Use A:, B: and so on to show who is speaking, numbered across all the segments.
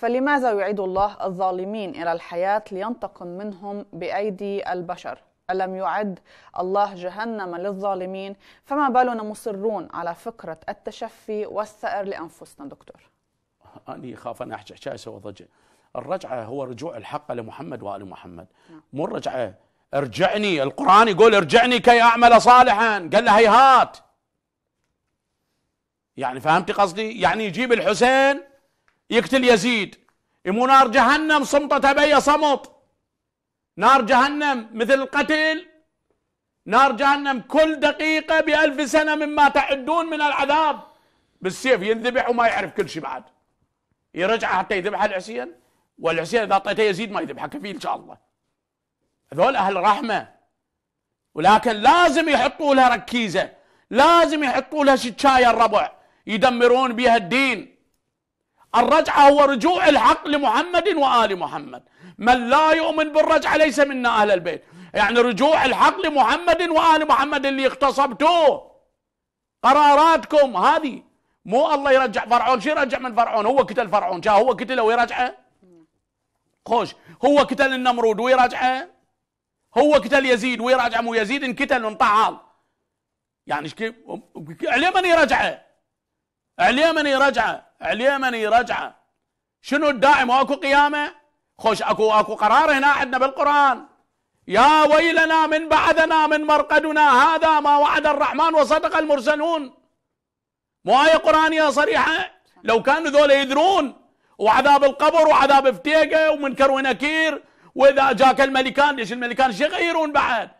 A: فلماذا يعيد الله الظالمين إلى الحياة لينتقم منهم بأيدي البشر؟ ألم يعد الله جهنم للظالمين؟ فما بالنا مصرون على فكرة التشفي والثأر لأنفسنا دكتور؟
B: أني خاف أن أحجح شاشة ضجه الرجعة هو رجوع الحق لمحمد وآل محمد نعم. مو الرجعة ارجعني القرآن يقول ارجعني كي أعمل صالحا قال له هيهات يعني فهمت قصدي يعني يجيب الحسين يقتل يزيد مو نار جهنم صمتة تبي صمت نار جهنم مثل القتل نار جهنم كل دقيقة بألف سنة مما تعدون من العذاب بالسيف ينذبح وما يعرف كل شيء بعد يرجع حتى يذبح الحسين والحسين إذا أعطيته يزيد ما يذبح كفيل إن شاء الله هذول أهل رحمة ولكن لازم يحطوا لها ركيزة لازم يحطوا لها شكاية الربع يدمرون بها الدين الرجعة هو رجوع الحق لمحمد وآل محمد من لا يؤمن بالرجعة ليس منا أهل البيت يعني رجوع الحق لمحمد وآل محمد اللي اغتصبتوه قراراتكم هذه مو الله يرجع فرعون شو يرجع من فرعون هو قتل فرعون شاه هو قتله ويرجعه خوش هو قتل النمرود ويرجعه هو قتل يزيد ويرجع مو يزيد انقتل وانطعال يعني عليه من يرجعه عليه من يرجعه اليمني رجعه شنو الداعي ماكو قيامه خوش اكو اكو قرار هنا عندنا بالقران يا ويلنا من بعدنا من مرقدنا هذا ما وعد الرحمن وصدق المرسلون مو آية قرآنية صريحة لو كانوا ذولا يدرون وعذاب القبر وعذاب افتيقة ومنكر ونكير وإذا جاك الملكان ليش الملكان شو يغيرون بعد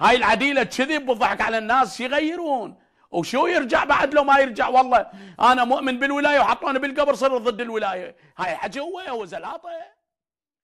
B: هاي العديلة كذب وضحك على الناس شو يغيرون وشو يرجع بعد لو ما يرجع والله انا مؤمن بالولايه وحطوني بالقبر صرت ضد الولايه هاي حكي هو وزلاطه